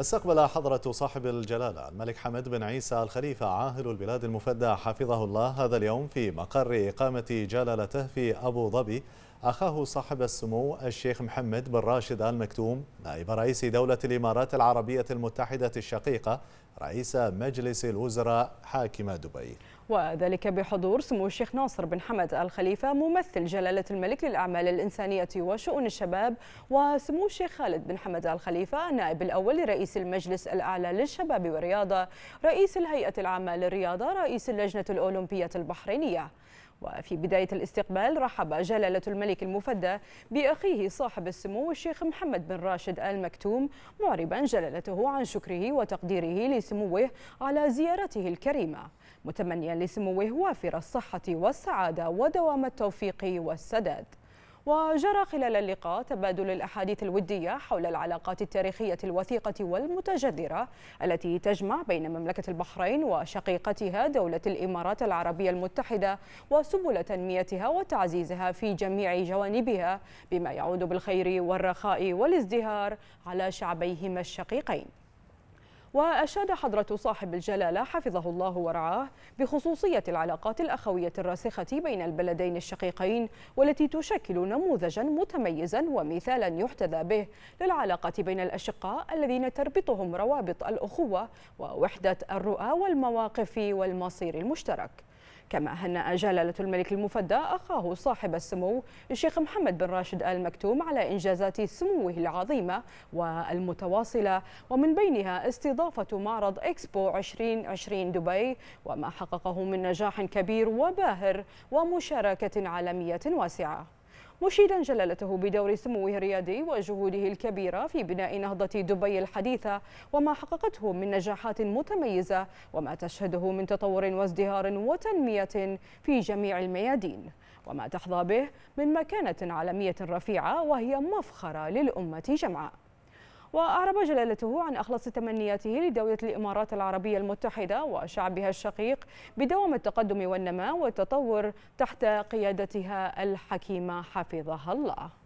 استقبل حضرة صاحب الجلالة الملك حمد بن عيسى الخليفة عاهل البلاد المفدى حفظه الله هذا اليوم في مقر إقامة جلالته في أبو ظبي أخاه صاحب السمو الشيخ محمد بن راشد آل مكتوم نائب رئيس دولة الإمارات العربية المتحدة الشقيقة رئيس مجلس الوزراء حاكم دبي وذلك بحضور سمو الشيخ ناصر بن حمد الخليفة ممثل جلالة الملك للأعمال الإنسانية وشؤون الشباب وسمو الشيخ خالد بن حمد الخليفة نائب الأول لرئيس المجلس الأعلى للشباب والرياضة رئيس الهيئة العامة للرياضة رئيس اللجنة الأولمبية البحرينية وفي بداية الاستقبال رحب جلالة الملك المفدى بأخيه صاحب السمو الشيخ محمد بن راشد آل مكتوم معربا جلالته عن شكره وتقديره لسموه على زيارته الكريمة متمنيا لسموه وافر الصحة والسعادة ودوام التوفيق والسداد وجرى خلال اللقاء تبادل الأحاديث الودية حول العلاقات التاريخية الوثيقة والمتجذرة التي تجمع بين مملكة البحرين وشقيقتها دولة الإمارات العربية المتحدة وسبل تنميتها وتعزيزها في جميع جوانبها بما يعود بالخير والرخاء والازدهار على شعبيهما الشقيقين وأشاد حضرة صاحب الجلالة حفظه الله ورعاه بخصوصية العلاقات الأخوية الراسخة بين البلدين الشقيقين والتي تشكل نموذجا متميزا ومثالا يحتذى به للعلاقة بين الأشقاء الذين تربطهم روابط الأخوة ووحدة الرؤى والمواقف والمصير المشترك كما هنأ جلالة الملك المفدى أخاه صاحب السمو الشيخ محمد بن راشد آل مكتوم على إنجازات سموه العظيمة والمتواصلة ومن بينها استضافة معرض إكسبو 2020 دبي وما حققه من نجاح كبير وباهر ومشاركة عالمية واسعة مشيدا جلالته بدور سموه الريادي وجهوده الكبيرة في بناء نهضة دبي الحديثة وما حققته من نجاحات متميزة وما تشهده من تطور وازدهار وتنمية في جميع الميادين وما تحظى به من مكانة عالمية رفيعة وهي مفخرة للأمة جمعاء وأعرب جلالته عن أخلص تمنياته لدولة الإمارات العربية المتحدة وشعبها الشقيق بدوام التقدم والنماء والتطور تحت قيادتها الحكيمة حفظها الله